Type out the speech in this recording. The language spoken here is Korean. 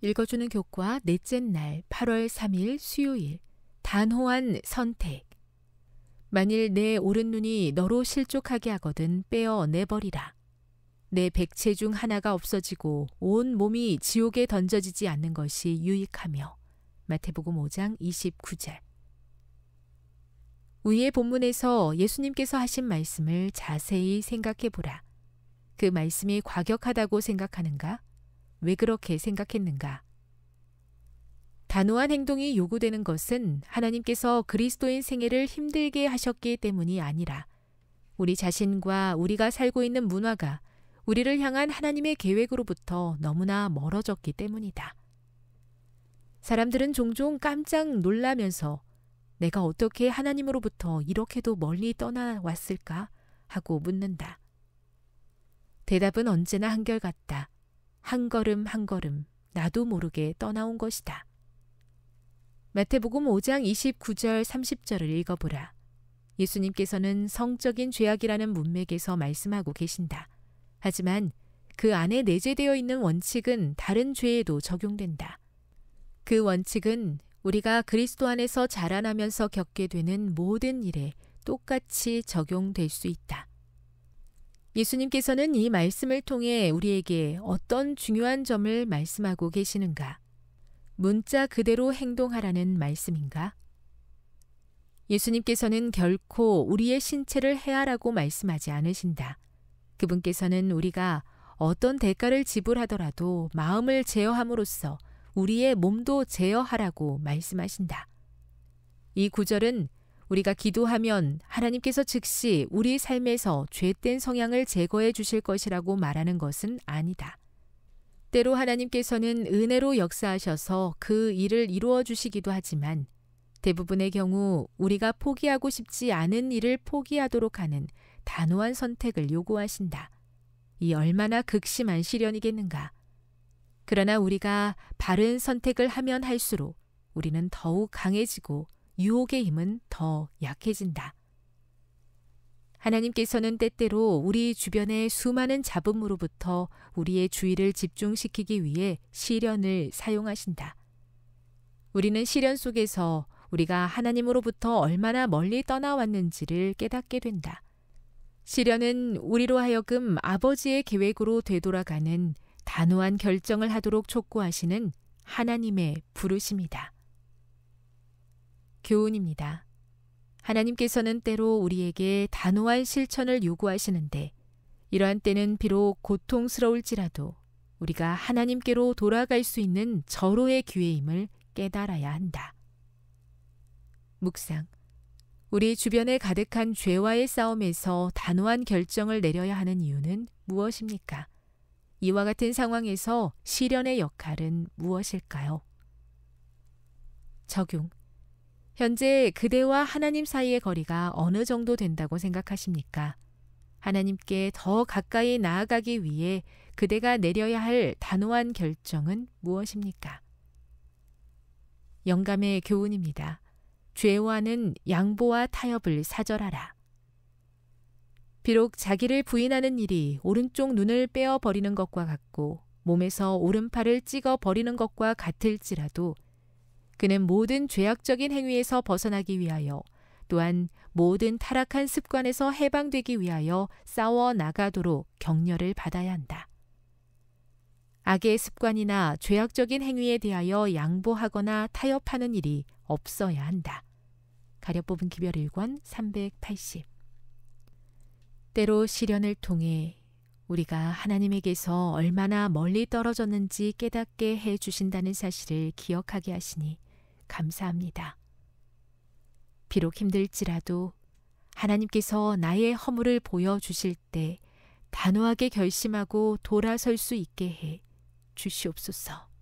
읽어주는 교과 넷째 날 8월 3일 수요일 단호한 선택 만일 내 오른 눈이 너로 실족하게 하거든 빼어 내버리라. 내 백체 중 하나가 없어지고 온 몸이 지옥에 던져지지 않는 것이 유익하며 마태복음 5장 29절 위의 본문에서 예수님께서 하신 말씀을 자세히 생각해 보라. 그 말씀이 과격하다고 생각하는가? 왜 그렇게 생각했는가? 단호한 행동이 요구되는 것은 하나님께서 그리스도인 생애를 힘들게 하셨기 때문이 아니라 우리 자신과 우리가 살고 있는 문화가 우리를 향한 하나님의 계획으로부터 너무나 멀어졌기 때문이다. 사람들은 종종 깜짝 놀라면서 내가 어떻게 하나님으로부터 이렇게도 멀리 떠나왔을까 하고 묻는다. 대답은 언제나 한결같다. 한 걸음 한 걸음 나도 모르게 떠나온 것이다. 마태복음 5장 29절 30절을 읽어보라. 예수님께서는 성적인 죄악이라는 문맥에서 말씀하고 계신다. 하지만 그 안에 내재되어 있는 원칙은 다른 죄에도 적용된다. 그 원칙은 우리가 그리스도 안에서 자라나면서 겪게 되는 모든 일에 똑같이 적용될 수 있다. 예수님께서는 이 말씀을 통해 우리에게 어떤 중요한 점을 말씀하고 계시는가? 문자 그대로 행동하라는 말씀인가? 예수님께서는 결코 우리의 신체를 해하라고 말씀하지 않으신다. 그분께서는 우리가 어떤 대가를 지불하더라도 마음을 제어함으로써 우리의 몸도 제어하라고 말씀하신다. 이 구절은 우리가 기도하면 하나님께서 즉시 우리 삶에서 죄된 성향을 제거해 주실 것이라고 말하는 것은 아니다. 때로 하나님께서는 은혜로 역사하셔서 그 일을 이루어 주시기도 하지만 대부분의 경우 우리가 포기하고 싶지 않은 일을 포기하도록 하는 단호한 선택을 요구하신다. 이 얼마나 극심한 시련이겠는가. 그러나 우리가 바른 선택을 하면 할수록 우리는 더욱 강해지고 유혹의 힘은 더 약해진다. 하나님께서는 때때로 우리 주변의 수많은 잡음으로부터 우리의 주의를 집중시키기 위해 시련을 사용하신다. 우리는 시련 속에서 우리가 하나님으로부터 얼마나 멀리 떠나왔는지를 깨닫게 된다. 시련은 우리로 하여금 아버지의 계획으로 되돌아가는 단호한 결정을 하도록 촉구하시는 하나님의 부르심이다. 교훈입니다. 하나님께서는 때로 우리에게 단호한 실천을 요구하시는데 이러한 때는 비록 고통스러울지라도 우리가 하나님께로 돌아갈 수 있는 절호의 기회임을 깨달아야 한다. 묵상. 우리 주변에 가득한 죄와의 싸움에서 단호한 결정을 내려야 하는 이유는 무엇입니까? 이와 같은 상황에서 시련의 역할은 무엇일까요? 적용. 현재 그대와 하나님 사이의 거리가 어느 정도 된다고 생각하십니까? 하나님께 더 가까이 나아가기 위해 그대가 내려야 할 단호한 결정은 무엇입니까? 영감의 교훈입니다. 죄와는 양보와 타협을 사절하라. 비록 자기를 부인하는 일이 오른쪽 눈을 빼어 버리는 것과 같고 몸에서 오른팔을 찍어 버리는 것과 같을지라도 그는 모든 죄악적인 행위에서 벗어나기 위하여 또한 모든 타락한 습관에서 해방되기 위하여 싸워 나가도록 격려를 받아야 한다. 악의 습관이나 죄악적인 행위에 대하여 양보하거나 타협하는 일이 없어야 한다. 가려뽑은 기별 1권 380 때로 시련을 통해 우리가 하나님에게서 얼마나 멀리 떨어졌는지 깨닫게 해 주신다는 사실을 기억하게 하시니 감사합니다. 비록 힘들지라도 하나님께서 나의 허물을 보여주실 때 단호하게 결심하고 돌아설 수 있게 해 주시옵소서.